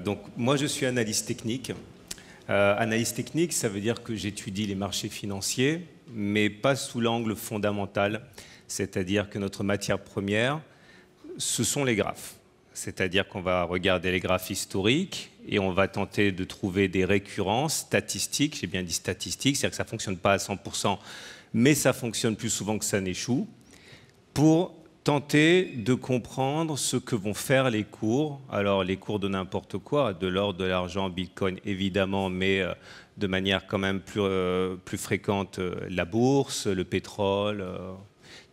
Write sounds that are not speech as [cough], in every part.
Euh, donc moi je suis analyste technique. Euh, analyse technique, ça veut dire que j'étudie les marchés financiers, mais pas sous l'angle fondamental, c'est-à-dire que notre matière première, ce sont les graphes. C'est-à-dire qu'on va regarder les graphes historiques et on va tenter de trouver des récurrences statistiques, j'ai bien dit statistiques, c'est-à-dire que ça ne fonctionne pas à 100%, mais ça fonctionne plus souvent que ça n'échoue, pour tenter de comprendre ce que vont faire les cours. Alors les cours de n'importe quoi, de l'or, de l'argent, Bitcoin évidemment, mais euh, de manière quand même plus, euh, plus fréquente, euh, la bourse, le pétrole,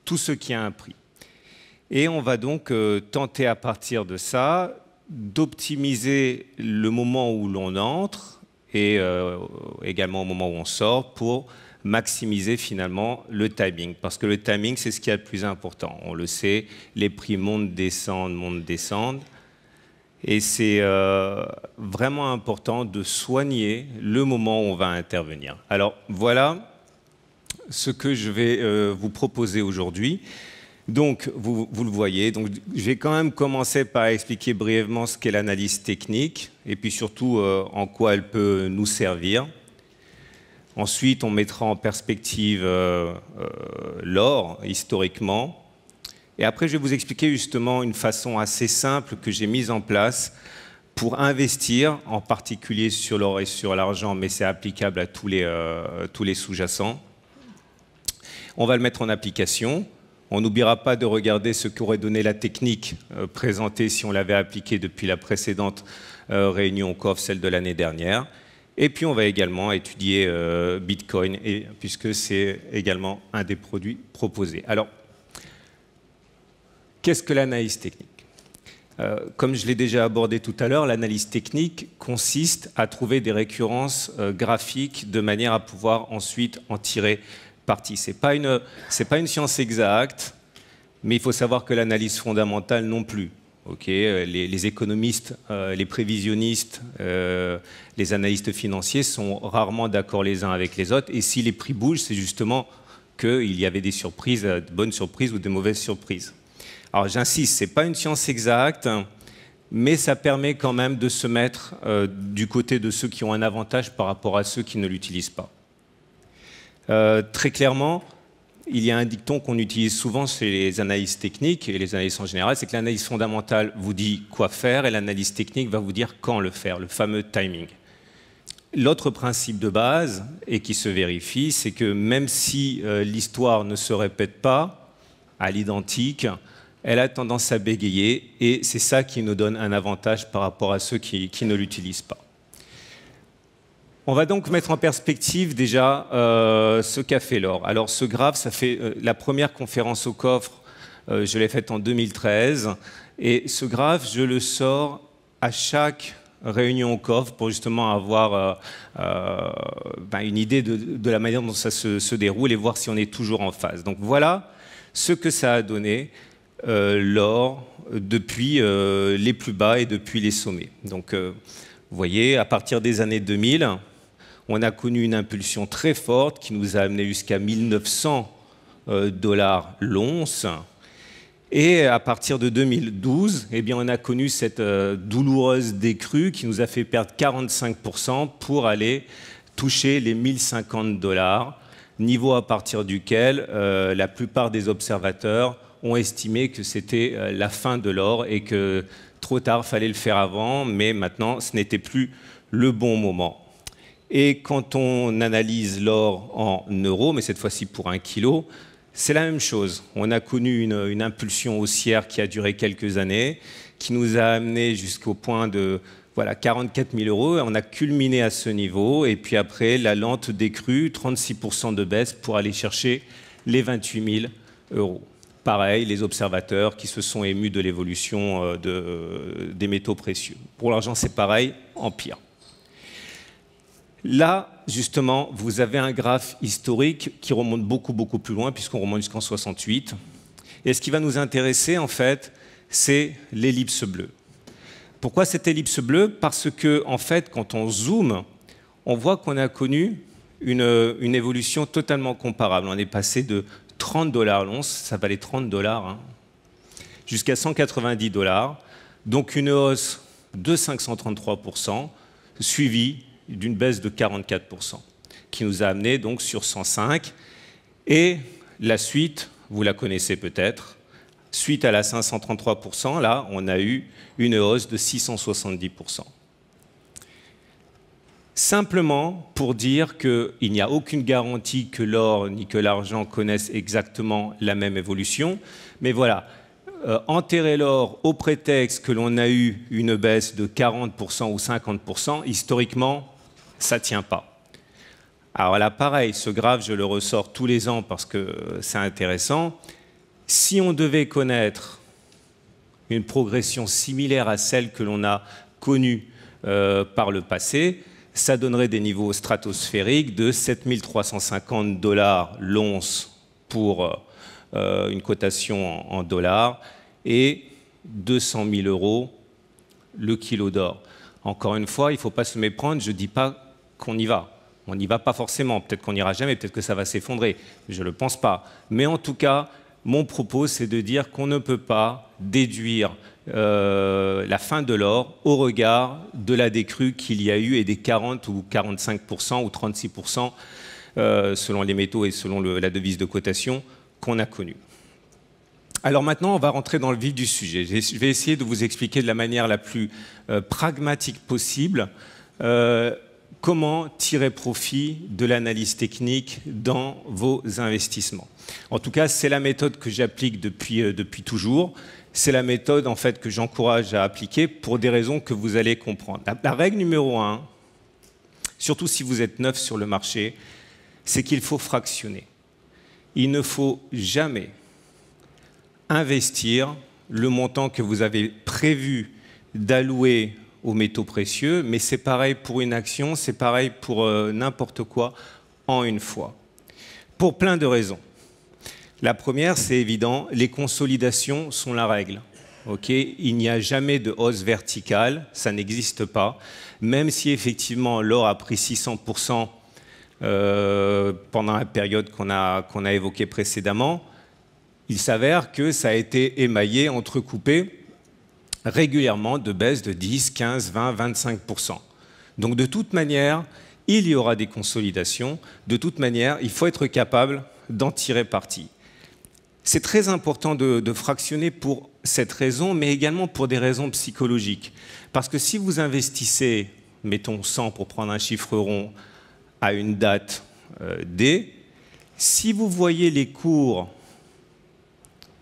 tout ce qui a un prix. Et on va donc tenter à partir de ça d'optimiser le moment où l'on entre et également au moment où on sort pour maximiser finalement le timing. Parce que le timing, c'est ce qui est le plus important. On le sait, les prix montent, descendent, montent, descendent. Et c'est euh, vraiment important de soigner le moment où on va intervenir. Alors voilà ce que je vais euh, vous proposer aujourd'hui. Donc, vous, le voyez, donc, je vais quand même commencer par expliquer brièvement ce qu'est l'analyse technique et puis surtout euh, en quoi elle peut nous servir. Ensuite, on mettra en perspective euh, euh, l'or historiquement. Et après, je vais vous expliquer justement une façon assez simple que j'ai mise en place pour investir, en particulier sur l'or et sur l'argent, mais c'est applicable à tous les, euh, sous-jacents. On va le mettre en application. On n'oubliera pas de regarder ce qu'aurait donné la technique présentée si on l'avait appliquée depuis la précédente réunion COF, celle de l'année dernière. Et puis on va également étudier euh, Bitcoin, puisque c'est également un des produits proposés. Alors, qu'est-ce que l'analyse technique euh, comme je l'ai déjà abordé tout à l'heure, l'analyse technique consiste à trouver des récurrences euh, graphiques de manière à pouvoir ensuite en tirer parti. Ce n'est pas, pas une science exacte, mais il faut savoir que l'analyse fondamentale non plus. Euh, les, économistes, euh, les prévisionnistes, euh, les analystes financiers sont rarement d'accord les uns avec les autres. Et si les prix bougent, c'est justement qu'il y avait des surprises, de bonnes surprises ou de mauvaises surprises. Alors j'insiste, ce n'est pas une science exacte, mais ça permet quand même de se mettre du côté de ceux qui ont un avantage par rapport à ceux qui ne l'utilisent pas. très clairement, il y a un dicton qu'on utilise souvent chez les analyses techniques et les analyses en général, c'est que l'analyse fondamentale vous dit quoi faire et l'analyse technique va vous dire quand le faire, le fameux timing. L'autre principe de base, et qui se vérifie, c'est que même si euh, l'histoire ne se répète pas à l'identique, elle a tendance à bégayer, et c'est ça qui nous donne un avantage par rapport à ceux qui ne l'utilisent pas. On va donc mettre en perspective déjà euh, ce qu'a fait Laure. Alors ce graphe, ça fait euh, la première conférence au coffre, euh, je l'ai faite en 2013, et ce graphe, je le sors à chaque réunion au coffre pour justement avoir ben, une idée de, la manière dont ça se, déroule et voir si on est toujours en phase. Donc voilà ce que ça a donné. Laure depuis les plus bas et depuis les sommets. Donc vous voyez, à partir des années 2000, on a connu une impulsion très forte qui nous a amené jusqu'à 1900 euh, dollars l'once. Et à partir de 2012, eh bien, on a connu cette euh, douloureuse décrue qui nous a fait perdre 45% pour aller toucher les 1050 dollars, niveau à partir duquel euh, la plupart des observateurs ont estimé que c'était la fin de l'or et que trop tard, fallait le faire avant, mais maintenant, ce n'était plus le bon moment. Et quand on analyse l'or en euros, mais cette fois-ci pour un kilo, c'est la même chose. On a connu une, impulsion haussière qui a duré quelques années, qui nous a amené jusqu'au point de voilà, 44 000 euros. On a culminé à ce niveau. Et puis après, la lente décrue, 36 de baisse pour aller chercher les 28 000 euros. Pareil, les observateurs qui se sont émus de l'évolution euh, euh, des métaux précieux. Pour l'argent, c'est pareil, en pire. Là, justement, vous avez un graphe historique qui remonte beaucoup, beaucoup plus loin, puisqu'on remonte jusqu'en 68. Et ce qui va nous intéresser, en fait, c'est l'ellipse bleue. Pourquoi cette ellipse bleue Parce que, en fait, quand on zoome, on voit qu'on a connu une, évolution totalement comparable. On est passé de 30 dollars l'once, ça valait 30 dollars, hein, jusqu'à 190 dollars, donc une hausse de 533 suivie d'une baisse de 44%, qui nous a amené donc sur 105. Et la suite, vous la connaissez peut-être, suite à la 533%, là, on a eu une hausse de 670%. Simplement pour dire qu'il n'y a aucune garantie que l'or ni que l'argent connaissent exactement la même évolution, mais voilà, euh, enterrer l'or au prétexte que l'on a eu une baisse de 40% ou 50%, historiquement, ça tient pas. Alors là, pareil, ce graphe, je le ressors tous les ans parce que c'est intéressant. Si on devait connaître une progression similaire à celle que l'on a connue euh, par le passé, ça donnerait des niveaux stratosphériques de 7350 dollars l'once pour euh, une cotation en dollars et 200 000 euros le kilo d'or. Encore une fois, il ne faut pas se méprendre, je ne dis pas qu'on y va. On n'y va pas forcément, peut-être qu'on n'ira jamais, peut-être que ça va s'effondrer, je ne le pense pas. Mais en tout cas, mon propos, c'est de dire qu'on ne peut pas déduire euh, la fin de l'or au regard de la décrue qu'il y a eu et des 40 ou 45 ou 36 euh, selon les métaux et selon la devise de cotation qu'on a connue. Alors maintenant, on va rentrer dans le vif du sujet. Je vais essayer de vous expliquer de la manière la plus euh, pragmatique possible comment tirer profit de l'analyse technique dans vos investissements. En tout cas, c'est la méthode que j'applique euh, depuis, toujours. C'est la méthode en fait que j'encourage à appliquer pour des raisons que vous allez comprendre. La, la règle numéro un, surtout si vous êtes neuf sur le marché, c'est qu'il faut fractionner. Il ne faut jamais investir le montant que vous avez prévu d'allouer aux métaux précieux, mais c'est pareil pour une action, c'est pareil pour euh, n'importe quoi en une fois. Pour plein de raisons. La première, c'est évident, les consolidations sont la règle. ok Il n'y a jamais de hausse verticale, ça n'existe pas, même si effectivement l'or a pris 600% euh, pendant la période qu'on a, qu'on a évoquée précédemment. Il s'avère que ça a été émaillé, entrecoupé, régulièrement de baisse de 10, 15, 20, 25 Donc de toute manière, il y aura des consolidations. De toute manière, il faut être capable d'en tirer parti. C'est très important de, fractionner pour cette raison, mais également pour des raisons psychologiques. Parce que si vous investissez, mettons 100 pour prendre un chiffre rond, à une date euh, D, si vous voyez les cours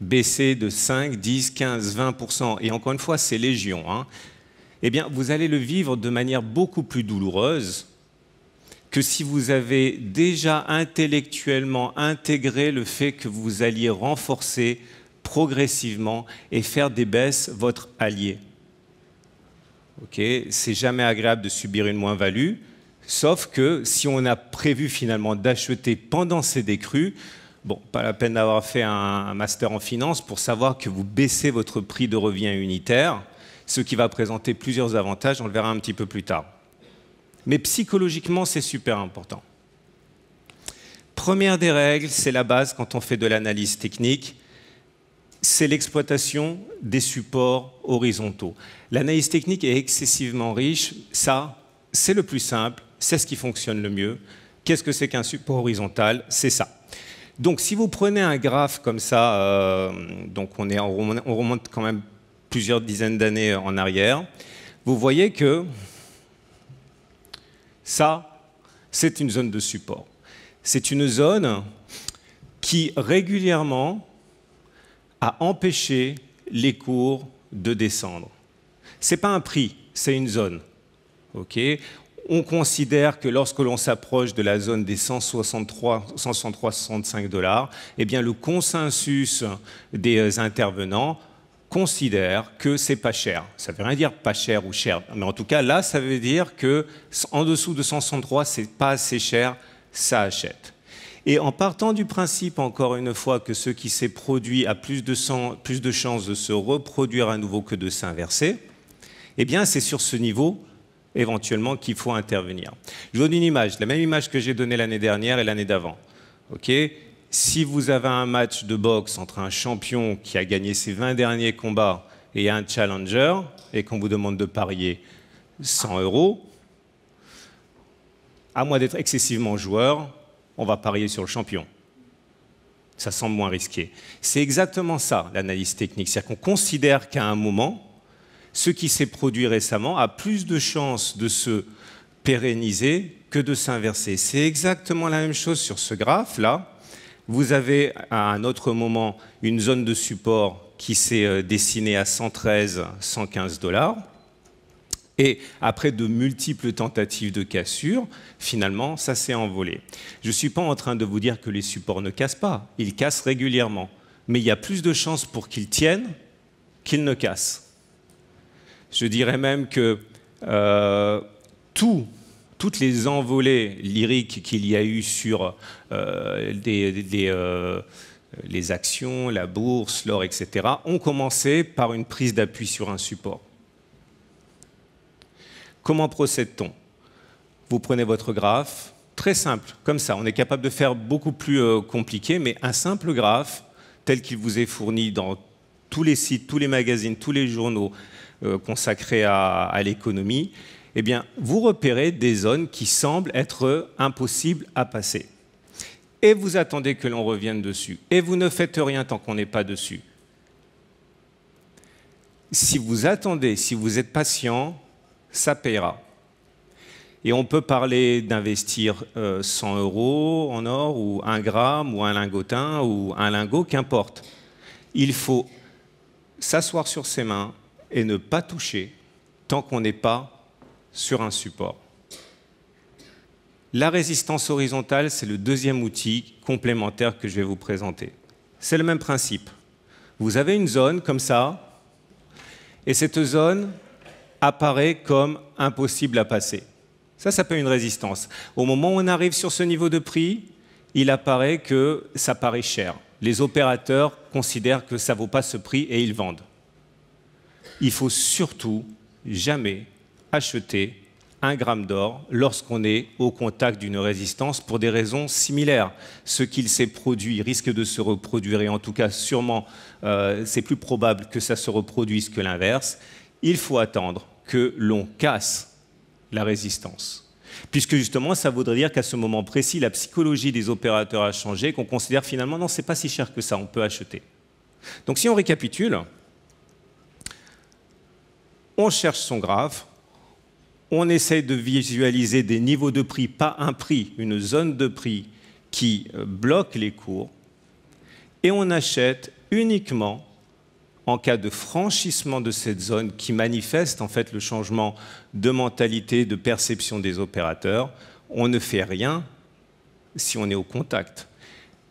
baisser de 5, 10, 15, 20 et encore une fois, c'est légion, hein. eh bien, vous allez le vivre de manière beaucoup plus douloureuse que si vous avez déjà intellectuellement intégré le fait que vous alliez renforcer progressivement et faire des baisses votre allié. Ok, c'est jamais agréable de subir une moins-value, sauf que si on a prévu finalement d'acheter pendant ces décrues, Bon, pas la peine d'avoir fait un master en finance pour savoir que vous baissez votre prix de revient unitaire, ce qui va présenter plusieurs avantages, on le verra un petit peu plus tard. Mais psychologiquement, c'est super important. Première des règles, c'est la base quand on fait de l'analyse technique, c'est l'exploitation des supports horizontaux. L'analyse technique est excessivement riche, ça, c'est le plus simple, c'est ce qui fonctionne le mieux. Qu'est-ce que c'est qu'un support horizontal C'est ça. Donc si vous prenez un graphe comme ça, euh, donc on, est, on, remonte quand même plusieurs dizaines d'années en arrière, vous voyez que ça, c'est une zone de support. C'est une zone qui régulièrement a empêché les cours de descendre. Ce n'est pas un prix, c'est une zone. OK on considère que lorsque l'on s'approche de la zone des 163-165 dollars, eh bien le consensus des euh, intervenants considère que c'est pas cher. Ça veut rien dire pas cher ou cher, mais en tout cas là, ça veut dire que en dessous de 163, c'est pas assez cher, ça achète. Et en partant du principe, encore une fois, que ce qui s'est produit a plus de, plus de chances de se reproduire à nouveau que de s'inverser, eh bien, c'est sur ce niveau éventuellement qu'il faut intervenir. Je vous donne une image, la même image que j'ai donnée l'année dernière et l'année d'avant. si vous avez un match de boxe entre un champion qui a gagné ses 20 derniers combats et un challenger, et qu'on vous demande de parier 100 euros, à moins d'être excessivement joueur, on va parier sur le champion. Ça semble moins risqué. C'est exactement ça, l'analyse technique. C'est-à-dire qu'on considère qu'à un moment, ce qui s'est produit récemment a plus de chances de se pérenniser que de s'inverser. C'est exactement la même chose sur ce graphe-là. Vous avez à un autre moment une zone de support qui s'est euh, dessinée à 113, 115 dollars. Et après de multiples tentatives de cassure, finalement, ça s'est envolé. Je ne suis pas en train de vous dire que les supports ne cassent pas, ils cassent régulièrement. Mais il y a plus de chances pour qu'ils tiennent qu'ils ne cassent. Je dirais même que euh, toutes les envolées lyriques qu'il y a eu sur euh, euh, les actions, la bourse, l'or, etc., ont commencé par une prise d'appui sur un support. Comment procède-t-on Vous prenez votre graphe, très simple, comme ça. On est capable de faire beaucoup plus compliqué, mais un simple graphe, tel qu'il vous est fourni dans tous les sites, tous les magazines, tous les journaux euh, consacrés à, l'économie, eh bien, vous repérez des zones qui semblent être impossibles à passer. Et vous attendez que l'on revienne dessus. Et vous ne faites rien tant qu'on n'est pas dessus. Si vous attendez, si vous êtes patient, ça paiera. Et on peut parler d'investir 100 euh, euros en or, ou un gramme, ou un lingotin, ou un lingot, qu'importe. Il faut s'asseoir sur ses mains et ne pas toucher tant qu'on n'est pas sur un support. La résistance horizontale, c'est le deuxième outil complémentaire que je vais vous présenter. C'est le même principe. Vous avez une zone comme ça, et cette zone apparaît comme impossible à passer. Ça ça s'appelle une résistance. Au moment où on arrive sur ce niveau de prix, il apparaît que ça paraît cher les opérateurs considèrent que ça ne vaut pas ce prix et ils vendent. Il faut surtout jamais acheter un gramme d'or lorsqu'on est au contact d'une résistance pour des raisons similaires. Ce qu'il s'est produit risque de se reproduire et en tout cas sûrement euh, c'est plus probable que ça se reproduise que l'inverse. Il faut attendre que l'on casse la résistance puisque justement ça voudrait dire qu'à ce moment précis, la psychologie des opérateurs a changé, qu'on considère finalement non, c'est pas si cher que ça, on peut acheter. Donc si on récapitule, on cherche son graphe, on essaye de visualiser des niveaux de prix, pas un prix, une zone de prix qui euh, bloque les cours, et on achète uniquement en cas de franchissement de cette zone qui manifeste en fait le changement de mentalité, de perception des opérateurs, on ne fait rien si on est au contact.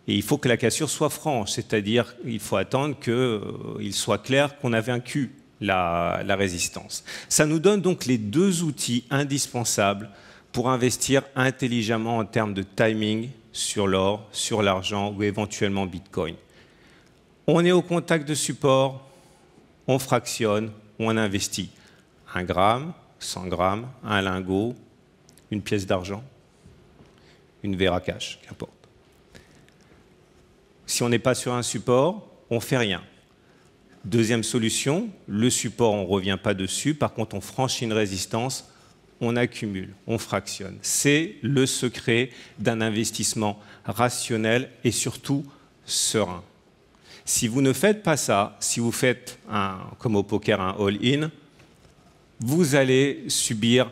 Et il faut que la cassure soit franche, c'est-à-dire il faut attendre qu'il euh, soit clair qu'on a vaincu la, la, résistance. Ça nous donne donc les deux outils indispensables pour investir intelligemment en termes de timing sur l'or, sur l'argent ou éventuellement Bitcoin. On est au contact de support, on fractionne, on investit. Un gramme, 100 grammes, un lingot, une pièce d'argent, une verre à qu'importe. Si on n'est pas sur un support, on fait rien. Deuxième solution, le support, on ne revient pas dessus. Par contre, on franchit une résistance, on accumule, on fractionne. C'est le secret d'un investissement rationnel et surtout serein. Si vous ne faites pas ça, si vous faites comme au poker un all-in, vous allez subir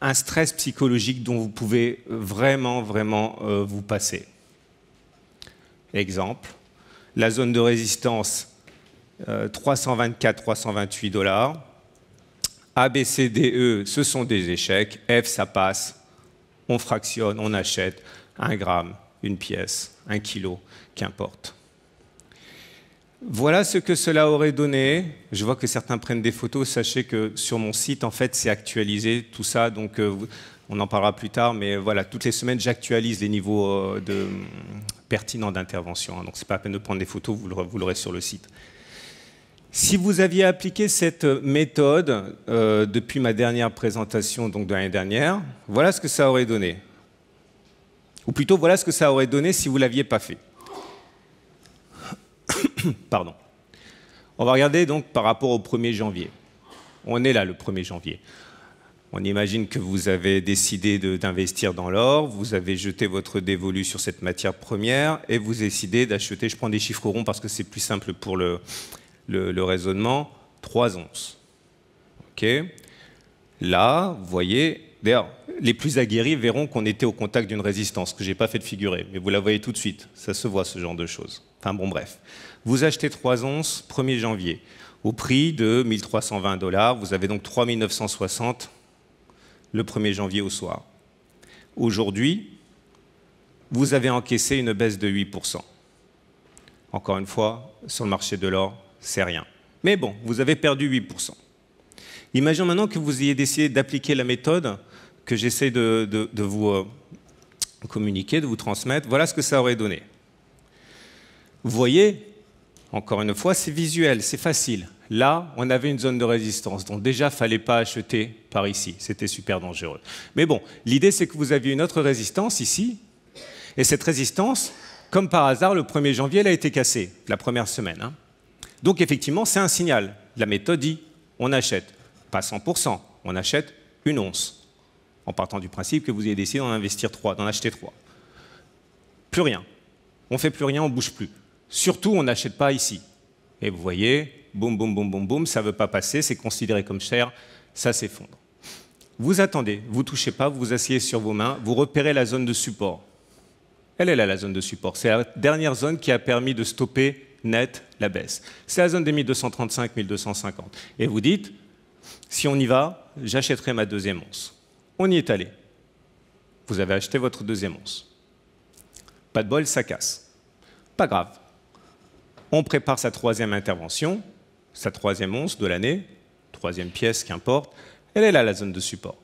un stress psychologique dont vous pouvez vraiment, vraiment euh, vous passer. Exemple, la zone de résistance 324-328 euh, dollars. A, B, C, D, E, ce sont des échecs. F, ça passe. On fractionne, on achète un gramme, une pièce, un kilo, qu'importe. Voilà ce que cela aurait donné. Je vois que certains prennent des photos. Sachez que sur mon site, en fait, c'est actualisé tout ça. Donc, euh, on en parlera plus tard. Mais voilà, toutes les semaines, j'actualise les niveaux euh, de, pertinents d'intervention. Hein. Donc, ce n'est pas à peine de prendre des photos, vous l'aurez sur le site. Si vous aviez appliqué cette méthode euh, depuis ma dernière présentation, donc de l'année dernière, voilà ce que ça aurait donné. Ou plutôt, voilà ce que ça aurait donné si vous ne l'aviez pas fait. [coughs] Pardon. On va regarder donc par rapport au 1er janvier. On est là le 1er janvier. On imagine que vous avez décidé d'investir dans l'or, vous avez jeté votre dévolu sur cette matière première et vous décidez d'acheter, je prends des chiffres ronds parce que c'est plus simple pour le, raisonnement, 3 onces. OK Là, vous voyez, d'ailleurs, les plus aguerris verront qu'on était au contact d'une résistance, que je n'ai pas fait de figurer, mais vous la voyez tout de suite, ça se voit ce genre de choses. Enfin bon, bref. Vous achetez 3 onces 1er janvier au prix de 1320 dollars. Vous avez donc 3960 le 1er janvier au soir. Aujourd'hui, vous avez encaissé une baisse de 8%. Encore une fois, sur le marché de l'or, c'est rien. Mais bon, vous avez perdu 8%. Imaginons maintenant que vous ayez décidé d'appliquer la méthode que j'essaie de, vous euh, communiquer, de vous transmettre. Voilà ce que ça aurait donné. Vous voyez, encore une fois, c'est visuel, c'est facile. Là, on avait une zone de résistance, dont déjà, fallait pas acheter par ici. C'était super dangereux. Mais bon, l'idée, c'est que vous aviez une autre résistance ici, et cette résistance, comme par hasard, le 1er janvier, elle a été cassée, la première semaine. Hein. Donc effectivement, c'est un signal. La méthode dit, on achète, pas 100%, on achète une once, en partant du principe que vous avez décidé d'en investir trois, d'en acheter trois. Plus rien. On fait plus rien, on bouge plus. Surtout, on n'achète pas ici. Et vous voyez, boum, boum, boum, boum, boum, ça ne veut pas passer, c'est considéré comme cher, ça s'effondre. Vous attendez, vous touchez pas, vous vous asseyez sur vos mains, vous repérez la zone de support. Elle est là, la zone de support. C'est la dernière zone qui a permis de stopper net la baisse. C'est la zone des 1235-1250. Et vous dites, si on y va, j'achèterai ma deuxième once. On y est allé. Vous avez acheté votre deuxième once. Pas de bol, ça casse. Pas grave. On prépare sa troisième intervention, sa troisième once de l'année, troisième pièce, qu'importe. Elle est là, la zone de support.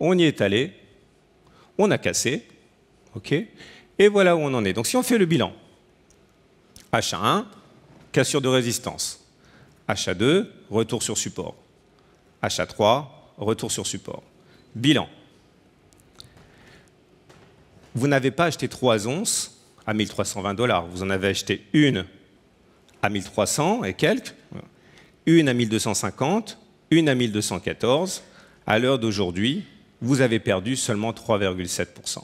On y est allé, on a cassé, ok et voilà où on en est. Donc si on fait le bilan, h 1 cassure de résistance. HA2, retour sur support. HA3, retour sur support. Bilan. Vous n'avez pas acheté trois onces à 1320 dollars, vous en avez acheté une à 1300 et quelques, une à 1250, une à 1214. À l'heure d'aujourd'hui, vous avez perdu seulement 3,7%.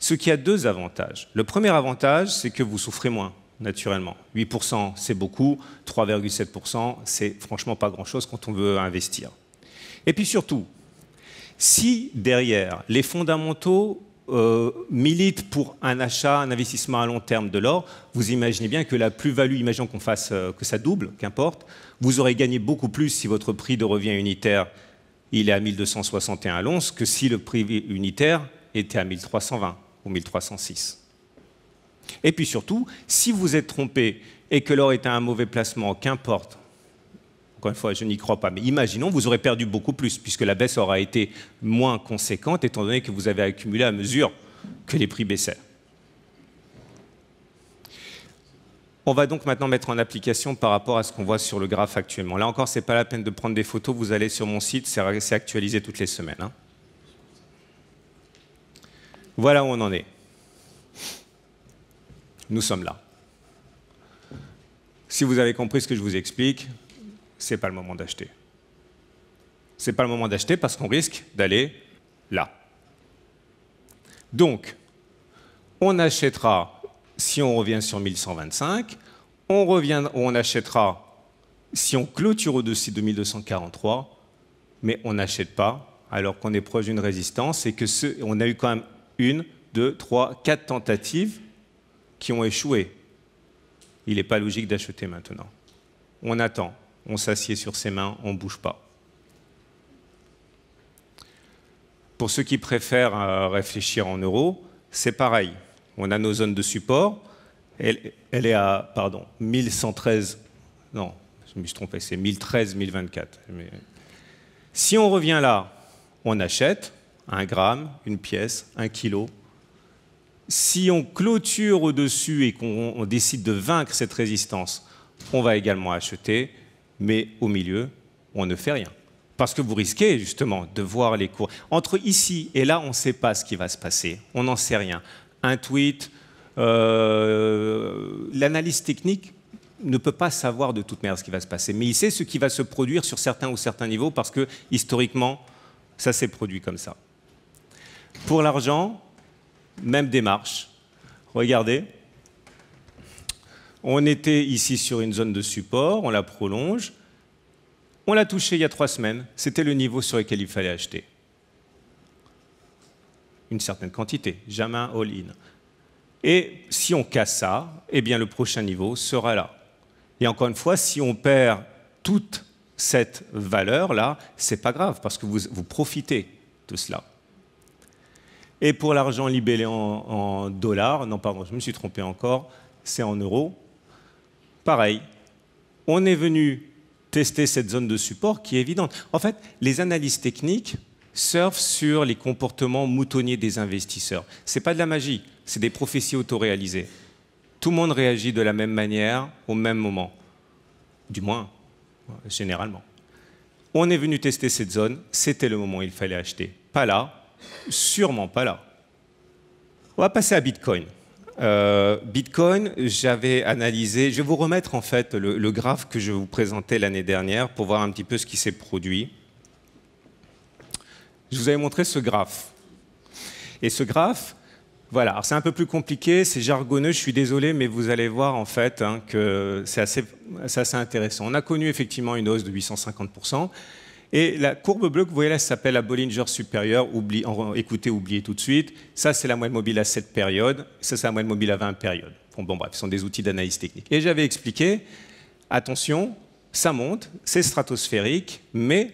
Ce qui a deux avantages. Le premier avantage, c'est que vous souffrez moins, naturellement. 8%, c'est beaucoup. 3,7%, c'est franchement pas grand-chose quand on veut investir. Et puis surtout, si derrière les fondamentaux euh, milite pour un achat, un investissement à long terme de l'or, vous imaginez bien que la plus-value, imaginons qu'on fasse euh, que ça double, qu'importe, vous aurez gagné beaucoup plus si votre prix de revient unitaire il est à 1261 à l'once que si le prix unitaire était à 1320 ou 1306. Et puis surtout, si vous êtes trompé et que l'or est à un mauvais placement, qu'importe, encore une fois, je n'y crois pas. Mais imaginons, vous aurez perdu beaucoup plus, puisque la baisse aura été moins conséquente, étant donné que vous avez accumulé à mesure que les prix baissaient. On va donc maintenant mettre en application par rapport à ce qu'on voit sur le graphe actuellement. Là encore, ce n'est pas la peine de prendre des photos. Vous allez sur mon site, c'est actualisé toutes les semaines. Hein. Voilà où on en est. Nous sommes là. Si vous avez compris ce que je vous explique, c'est pas le moment d'acheter. C'est pas le moment d'acheter parce qu'on risque d'aller là. Donc, on achètera, si on revient sur 1125, on, revient, on achètera, si on clôture au-dessus de 1243, mais on n'achète pas alors qu'on est proche d'une résistance et que ce, on a eu quand même une, deux, trois, quatre tentatives qui ont échoué. Il n'est pas logique d'acheter maintenant. On attend on s'assied sur ses mains, on ne bouge pas. Pour ceux qui préfèrent euh, réfléchir en euros, c'est pareil. On a nos zones de support. Elle, est à, pardon, 1113. Non, je me suis trompé, c'est 1013, 1024. Si on revient là, on achète un gramme, une pièce, un kilo. Si on clôture au-dessus et qu'on décide de vaincre cette résistance, on va également acheter mais au milieu, on ne fait rien. Parce que vous risquez justement de voir les cours. Entre ici et là, on ne sait pas ce qui va se passer. On n'en sait rien. Un tweet, euh, l'analyse technique ne peut pas savoir de toute manière ce qui va se passer. Mais il sait ce qui va se produire sur certains ou certains niveaux parce que historiquement, ça s'est produit comme ça. Pour l'argent, même démarche. Regardez. On était ici sur une zone de support, on la prolonge. On l'a touché il y a trois semaines. C'était le niveau sur lequel il fallait acheter. Une certaine quantité, jamais all-in. Et si on casse ça, eh bien le prochain niveau sera là. Et encore une fois, si on perd toute cette valeur-là, ce n'est pas grave, parce que vous, profitez de cela. Et pour l'argent libellé en, dollars, non pardon, je me suis trompé encore, c'est en euros pareil, on est venu tester cette zone de support qui est évidente. En fait, les analyses techniques surfent sur les comportements moutonniers des investisseurs. Ce n'est pas de la magie, c'est des prophéties autoréalisées. Tout le monde réagit de la même manière au même moment, du moins, généralement. On est venu tester cette zone, c'était le moment où il fallait acheter. Pas là, sûrement pas là. On va passer à Bitcoin. Euh, Bitcoin, j'avais analysé, je vais vous remettre en fait le, graphe que je vous présentais l'année dernière pour voir un petit peu ce qui s'est produit. Je vous avais montré ce graphe. Et ce graphe, voilà, c'est un peu plus compliqué, c'est jargonneux, je suis désolé, mais vous allez voir en fait hein, que c'est assez intéressant. On a connu effectivement une hausse de 850%. Et la courbe bleue que vous voyez là s'appelle la Bollinger supérieure. écoutez, oubliez tout de suite. Ça, c'est la moyenne mobile à 7 périodes. Ça, c'est la moyenne mobile à 20 périodes. Bon, bon bref, ce sont des outils d'analyse technique. Et j'avais expliqué, attention, ça monte, c'est stratosphérique, mais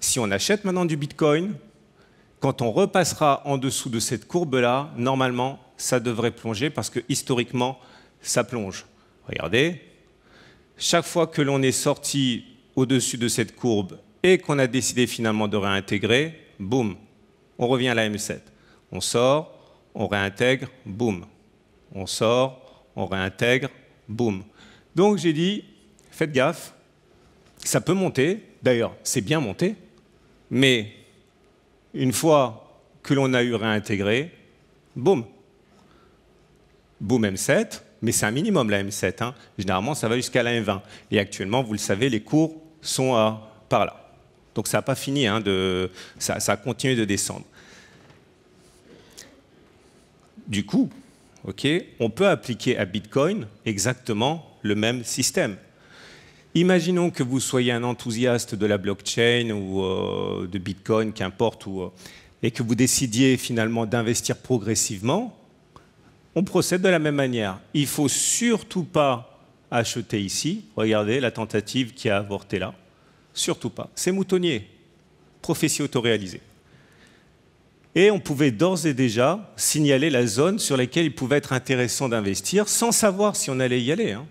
si on achète maintenant du Bitcoin, quand on repassera en dessous de cette courbe-là, normalement, ça devrait plonger parce que historiquement, ça plonge. Regardez, chaque fois que l'on est sorti au-dessus de cette courbe et qu'on a décidé finalement de réintégrer, boum, on revient à la M7. On sort, on réintègre, boum. On sort, on réintègre, boum. Donc j'ai dit, faites gaffe, ça peut monter, d'ailleurs c'est bien monté, mais une fois que l'on a eu réintégré, boum. Boum M7, mais c'est un minimum la M7. Hein. Généralement, ça va jusqu'à la M20. Et actuellement, vous le savez, les cours sont à, par là. Donc ça n'a pas fini, hein, ça, a continué de descendre. Du coup, on peut appliquer à Bitcoin exactement le même système. Imaginons que vous soyez un enthousiaste de la blockchain ou euh, de Bitcoin, qu'importe, euh, et que vous décidiez finalement d'investir progressivement. On procède de la même manière. Il ne faut surtout pas acheter ici. Regardez la tentative qui a avorté là. Surtout pas. C'est moutonnier, prophétie autoréalisée. Et on pouvait d'ores et déjà signaler la zone sur laquelle il pouvait être intéressant d'investir sans savoir si on allait y aller. Hein.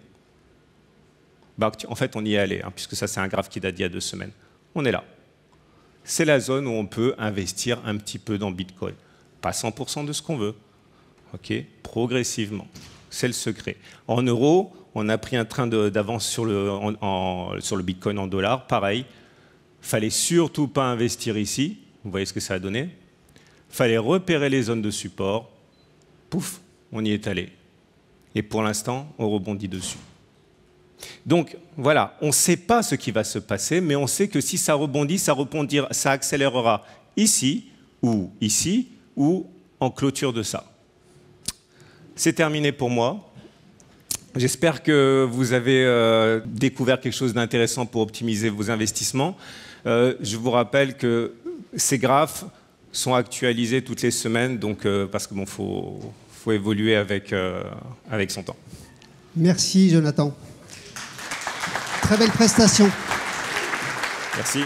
Bah, en fait, on y est allé, hein, puisque ça, c'est un graphe qui date d'il y a deux semaines. On est là. C'est la zone où on peut investir un petit peu dans Bitcoin. Pas 100% de ce qu'on veut. OK Progressivement. C'est le secret. En euros, on a pris un train d'avance sur, le, Bitcoin en dollars, pareil. Fallait surtout pas investir ici, vous voyez ce que ça a donné. Fallait repérer les zones de support, pouf, on y est allé. Et pour l'instant, on rebondit dessus. Donc voilà, on ne sait pas ce qui va se passer, mais on sait que si ça rebondit, ça accélérera ici ou ici ou en clôture de ça. C'est terminé pour moi. J'espère que vous avez euh, découvert quelque chose d'intéressant pour optimiser vos investissements. Euh, je vous rappelle que ces graphes sont actualisés toutes les semaines, donc, euh, parce qu'il bon, faut, évoluer avec, avec son temps. Merci Jonathan. Très belle prestation. Merci.